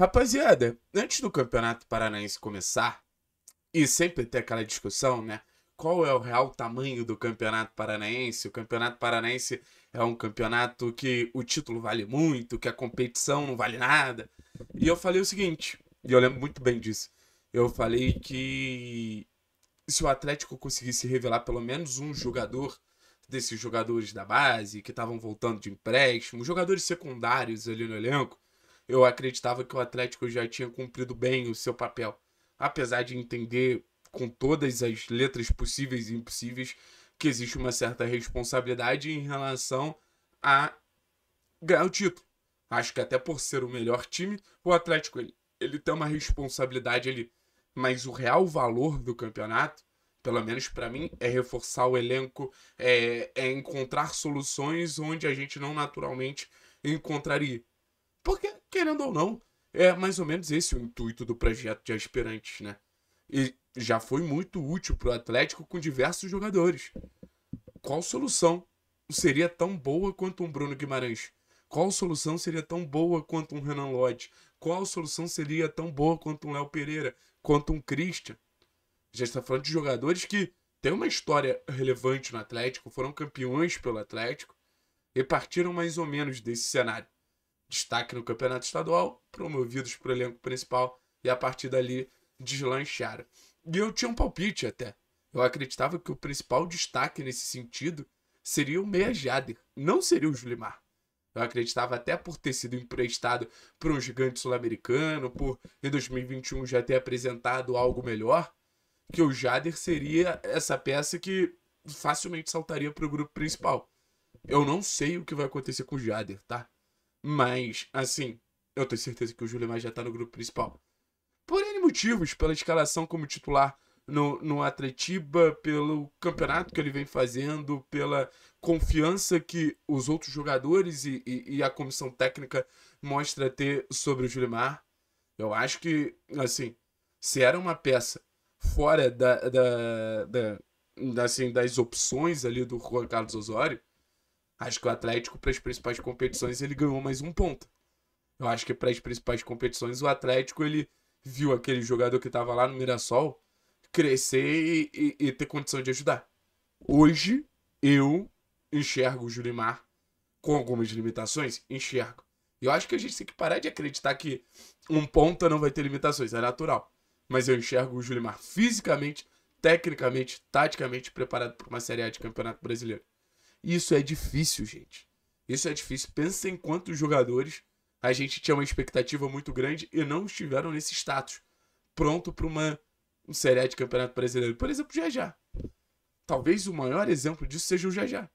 Rapaziada, antes do Campeonato Paranaense começar, e sempre ter aquela discussão, né? Qual é o real tamanho do Campeonato Paranaense? O Campeonato Paranaense é um campeonato que o título vale muito, que a competição não vale nada. E eu falei o seguinte, e eu lembro muito bem disso. Eu falei que se o Atlético conseguisse revelar pelo menos um jogador desses jogadores da base que estavam voltando de empréstimo, jogadores secundários ali no elenco, eu acreditava que o Atlético já tinha cumprido bem o seu papel. Apesar de entender com todas as letras possíveis e impossíveis que existe uma certa responsabilidade em relação a ganhar o título. Acho que até por ser o melhor time, o Atlético ele, ele tem uma responsabilidade ali. Mas o real valor do campeonato, pelo menos para mim, é reforçar o elenco, é, é encontrar soluções onde a gente não naturalmente encontraria. Porque, querendo ou não, é mais ou menos esse o intuito do projeto de aspirantes, né? E já foi muito útil para o Atlético com diversos jogadores. Qual solução seria tão boa quanto um Bruno Guimarães? Qual solução seria tão boa quanto um Renan Lodge? Qual solução seria tão boa quanto um Léo Pereira? Quanto um Christian? Já está falando de jogadores que têm uma história relevante no Atlético, foram campeões pelo Atlético e partiram mais ou menos desse cenário destaque no campeonato estadual, promovidos para o elenco principal e a partir dali deslancharam. E eu tinha um palpite até. Eu acreditava que o principal destaque nesse sentido seria o Meia Jader, não seria o Julimar. Eu acreditava até por ter sido emprestado para um gigante sul-americano, por em 2021 já ter apresentado algo melhor, que o Jader seria essa peça que facilmente saltaria para o grupo principal. Eu não sei o que vai acontecer com o Jader, tá? Mas, assim, eu tenho certeza que o Júlio Maia já tá no grupo principal. Por N motivos, pela escalação como titular no, no Atletiba, pelo campeonato que ele vem fazendo, pela confiança que os outros jogadores e, e, e a comissão técnica mostra ter sobre o Julimar. Eu acho que, assim, se era uma peça fora da, da, da, da assim, das opções ali do Juan Carlos Osório, Acho que o Atlético, para as principais competições, ele ganhou mais um ponto. Eu acho que para as principais competições, o Atlético ele viu aquele jogador que estava lá no Mirassol crescer e, e, e, ter condição de ajudar. Hoje, eu enxergo o Julimar com algumas limitações. Enxergo. Eu acho que a gente tem que parar de acreditar que um ponta não vai ter limitações. É natural. Mas eu enxergo o Julimar fisicamente, tecnicamente, taticamente preparado para uma Série A de Campeonato Brasileiro. Isso é difícil, gente. Isso é difícil. Pensa em quantos jogadores a gente tinha uma expectativa muito grande e não estiveram nesse status. Pronto para uma, uma Série de Campeonato Brasileiro. Por exemplo, o já. Talvez o maior exemplo disso seja o já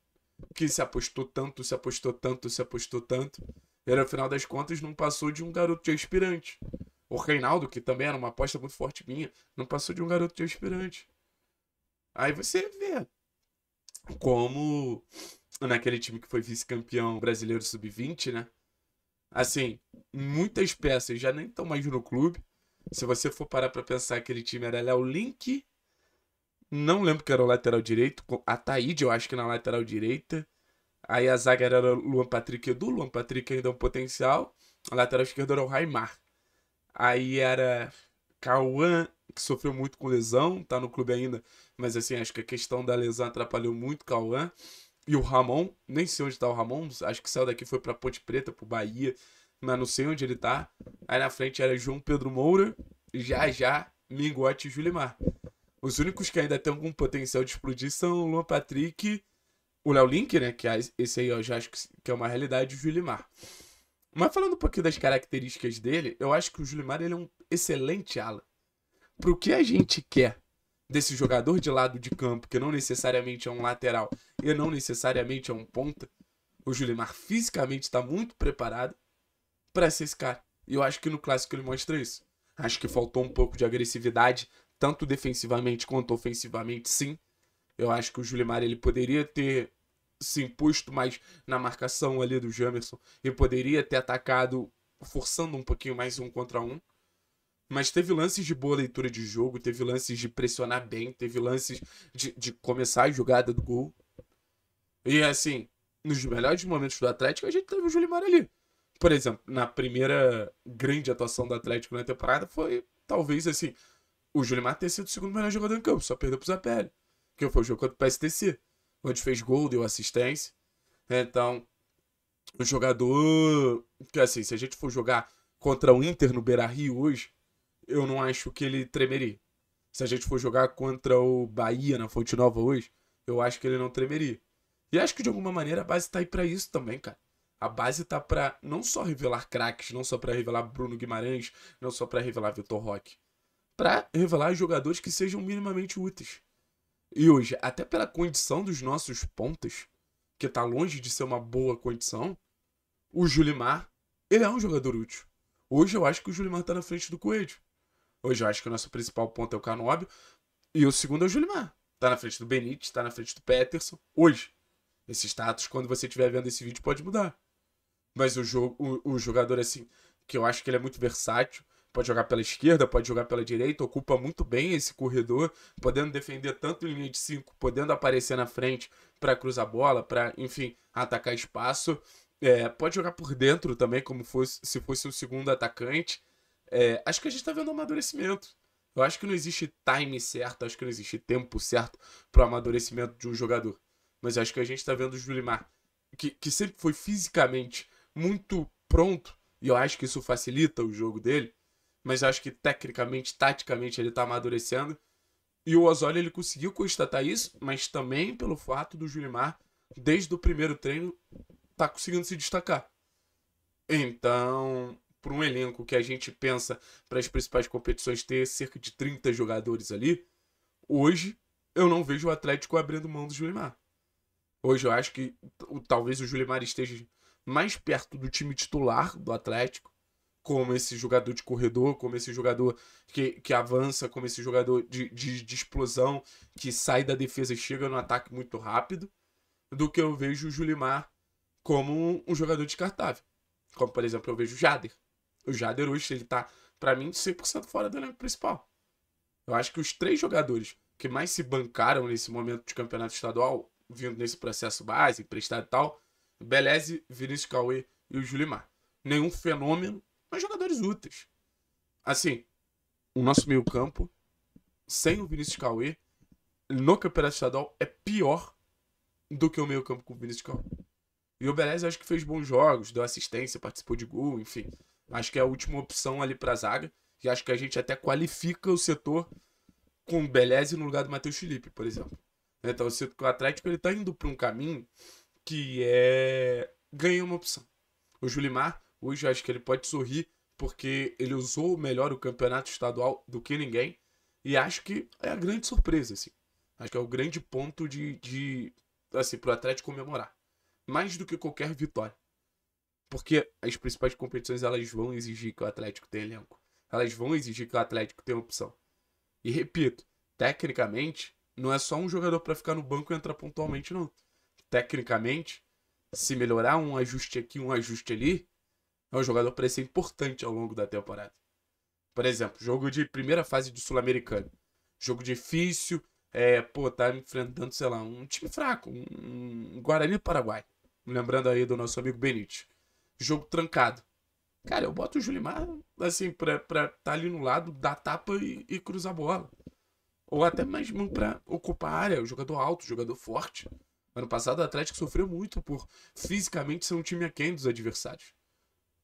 Que se apostou tanto, se apostou tanto, se apostou tanto. E no final das contas não passou de um garoto de aspirante. O Reinaldo, que também era uma aposta muito forte minha, não passou de um garoto de aspirante. Aí você vê como naquele time que foi vice-campeão brasileiro sub-20, né? Assim, muitas peças já nem estão mais no clube. Se você for parar para pensar, aquele time era Léo Link, não lembro que era o lateral direito, a Taíde eu acho que na lateral direita. Aí a zaga era Luan Patrick Edu, Luan Patrick ainda é um potencial. A lateral esquerda era o Raimar. Aí era Cauã que sofreu muito com lesão, tá no clube ainda, mas assim, acho que a questão da lesão atrapalhou muito o Cauã. E o Ramon, nem sei onde tá o Ramon, acho que saiu daqui foi pra Ponte Preta, pro Bahia, mas não sei onde ele tá. Aí na frente era João Pedro Moura, já já, Mingote e Julimar. Os únicos que ainda tem algum potencial de explodir são o Luan Patrick, o Léo Link, né? Que é esse aí eu já acho que é uma realidade, e o Julimar. Mas falando um pouquinho das características dele, eu acho que o Julimar ele é um excelente ala pro que a gente quer desse jogador de lado de campo, que não necessariamente é um lateral e não necessariamente é um ponta, o Julimar fisicamente está muito preparado para ser esse cara. E eu acho que no clássico ele mostra isso. Acho que faltou um pouco de agressividade, tanto defensivamente quanto ofensivamente, sim. Eu acho que o Julimar ele poderia ter se imposto mais na marcação ali do Jamerson e poderia ter atacado forçando um pouquinho mais um contra um. Mas teve lances de boa leitura de jogo, teve lances de pressionar bem, teve lances de, de começar a jogada do gol. E assim, nos melhores momentos do Atlético, a gente teve o Julimar ali. Por exemplo, na primeira grande atuação do Atlético na temporada, foi talvez assim: o Julimar ter sido o segundo melhor jogador em campo, só perdeu pro Zapelli, que foi o jogo contra o PSTC, onde fez gol, deu assistência. Né? Então, o jogador que, assim, se a gente for jogar contra o Inter no Beira Rio hoje, eu não acho que ele tremeria. Se a gente for jogar contra o Bahia na Fonte Nova hoje, eu acho que ele não tremeria. E acho que de alguma maneira a base tá aí pra isso também, cara. A base tá pra não só revelar craques, não só para revelar Bruno Guimarães, não só para revelar Vitor Roque. para revelar jogadores que sejam minimamente úteis. E hoje, até pela condição dos nossos pontas, que tá longe de ser uma boa condição, o Julimar, ele é um jogador útil. Hoje eu acho que o Julimar tá na frente do Coelho. Hoje eu acho que o nosso principal ponto é o Canóbio. E o segundo é o Julimar. Tá na frente do Benítez, tá na frente do Peterson. Hoje. Esse status, quando você estiver vendo esse vídeo, pode mudar. Mas o, jogo, o, o jogador, assim, que eu acho que ele é muito versátil. Pode jogar pela esquerda, pode jogar pela direita, ocupa muito bem esse corredor, podendo defender tanto em linha de 5, podendo aparecer na frente para cruzar a bola, para, enfim, atacar espaço. É, pode jogar por dentro também, como fosse, se fosse o segundo atacante. É, acho que a gente está vendo um amadurecimento. Eu acho que não existe time certo, acho que não existe tempo certo para o amadurecimento de um jogador. Mas acho que a gente está vendo o Julimar, que, que sempre foi fisicamente muito pronto, e eu acho que isso facilita o jogo dele, mas acho que tecnicamente, taticamente, ele está amadurecendo. E o Osório ele conseguiu constatar isso, mas também pelo fato do Julimar, desde o primeiro treino, tá conseguindo se destacar. Então, por um elenco que a gente pensa para as principais competições ter cerca de 30 jogadores ali, hoje eu não vejo o Atlético abrindo mão do Julimar. Hoje eu acho que talvez o Julimar esteja mais perto do time titular do Atlético, como esse jogador de corredor, como esse jogador que, que avança, como esse jogador de, de, de explosão, que sai da defesa e chega no ataque muito rápido, do que eu vejo o Julimar como um, um jogador descartável. Como, por exemplo, eu vejo o Jader. O Jader Ush, ele tá, para mim, 100% fora do elenco principal. Eu acho que os três jogadores que mais se bancaram nesse momento de campeonato estadual, vindo nesse processo base, emprestado e tal, Beleze, Vinícius Cauê e o Julimar. Nenhum fenômeno, mas jogadores úteis. Assim, o nosso meio campo, sem o Vinícius Cauê, no campeonato estadual, é pior do que o meio campo com o Vinícius Cauê. E o Beleze acho que fez bons jogos, deu assistência, participou de gol, enfim. Acho que é a última opção ali para a zaga. E acho que a gente até qualifica o setor com o Beleze no lugar do Matheus Felipe, por exemplo. Né? Então, o Atlético ele tá indo para um caminho que é ganha uma opção. O Julimar, hoje eu acho que ele pode sorrir porque ele usou melhor o campeonato estadual do que ninguém. E acho que é a grande surpresa, assim. Acho que é o grande ponto de, de assim, pro Atlético comemorar. Mais do que qualquer vitória. Porque as principais competições elas vão exigir que o Atlético tenha elenco. Elas vão exigir que o Atlético tenha opção. E repito, tecnicamente, não é só um jogador para ficar no banco e entrar pontualmente, não. Tecnicamente, se melhorar um ajuste aqui, um ajuste ali, é um jogador para ser importante ao longo da temporada. Por exemplo, jogo de primeira fase do Sul-Americano. Jogo difícil, é, pô, tá enfrentando, sei lá, um time fraco, um, Guarani do Paraguai. Lembrando aí do nosso amigo Benítez jogo trancado. Cara, eu boto o Julimar, assim, pra estar tá ali no lado, dar tapa e, e cruzar a bola. Ou até mesmo para ocupar a área, o jogador alto, o jogador forte. Ano passado o Atlético sofreu muito por fisicamente ser um time aquém dos adversários.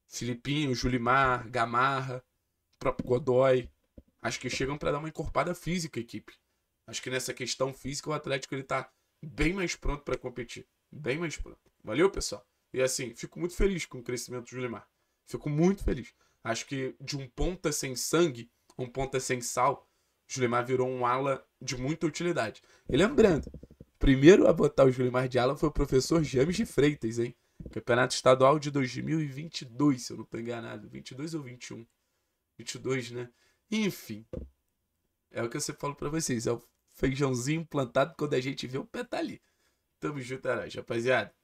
Filipinho, Julimar, Gamarra, próprio Godoy. Acho que chegam para dar uma encorpada física à equipe. Acho que nessa questão física o Atlético ele tá bem mais pronto para competir. Bem mais pronto. Valeu, pessoal. E assim, fico muito feliz com o crescimento do Limar. Fico muito feliz. Acho que de um ponta sem sangue, um ponta sem sal, o Julimar virou um ala de muita utilidade. E lembrando, primeiro a botar o Julimar de ala foi o professor James de Freitas, hein? Campeonato Estadual de 2022, se eu não tô enganado. 22 ou 21? 22, né? Enfim, é o que eu sempre falo para vocês. É o feijãozinho plantado quando a gente vê o pé tá ali. Tamo junto, heróis, é rapaziada.